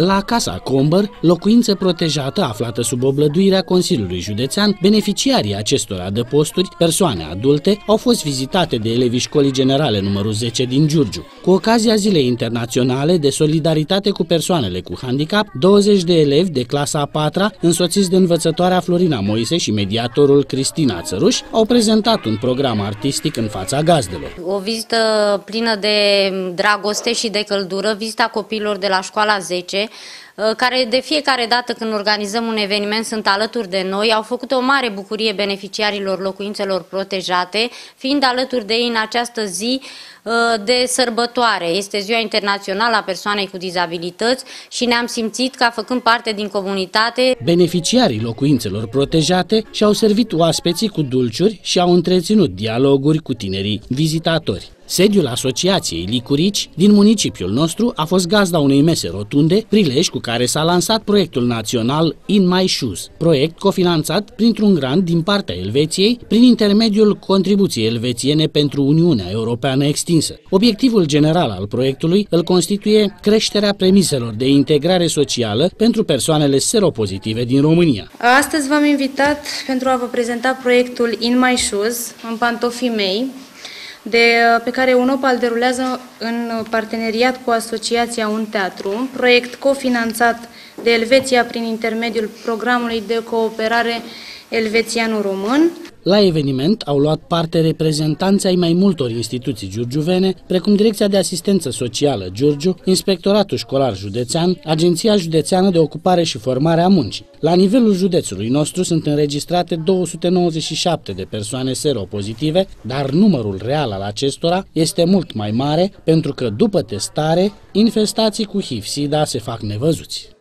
La Casa Comber, locuință protejată aflată sub oblăduirea Consiliului Județean, beneficiarii acestor adăposturi, persoane adulte, au fost vizitate de elevii școlii generale numărul 10 din Giurgiu. Cu ocazia Zilei Internaționale de Solidaritate cu Persoanele cu Handicap, 20 de elevi de clasa a patra, însoțiți de învățătoarea Florina Moise și mediatorul Cristina Țăruș, au prezentat un program artistic în fața gazdelor. O vizită plină de dragoste și de căldură, vizita copiilor de la școala 10, uh, care de fiecare dată când organizăm un eveniment sunt alături de noi, au făcut o mare bucurie beneficiarilor locuințelor protejate, fiind alături de ei în această zi Uh, de sărbătoare. Este Ziua Internațională a Persoanei cu Dizabilități și ne-am simțit ca făcând parte din comunitate. Beneficiarii locuințelor protejate și-au servit oaspeții cu dulciuri și au întreținut dialoguri cu tinerii vizitatori. Sediul Asociației Licurici din municipiul nostru a fost gazda unei mese rotunde, prilej cu care s-a lansat proiectul național In My Shoes, proiect cofinanțat printr-un grant din partea Elveției prin intermediul contribuției elvețiene pentru Uniunea Europeană extinsă. Obiectivul general al proiectului îl constituie creșterea premiselor de integrare socială pentru persoanele seropozitive din România. Astăzi v-am invitat pentru a vă prezenta proiectul In My Shoes, în pantofii mei, de, uh, pe care UNOP îl derulează în parteneriat cu Asociația Un Teatru, un proiect cofinanțat de Elveția prin intermediul programului de cooperare elvețiano-român, la eveniment au luat parte reprezentanți ai mai multor instituții giurgiuvene, precum Direcția de Asistență Socială Giurgiu, Inspectoratul Școlar Județean, Agenția Județeană de Ocupare și Formare a Muncii. La nivelul județului nostru sunt înregistrate 297 de persoane seropozitive, dar numărul real al acestora este mult mai mare pentru că după testare, infestații cu HIV-SIDA se fac nevăzuți.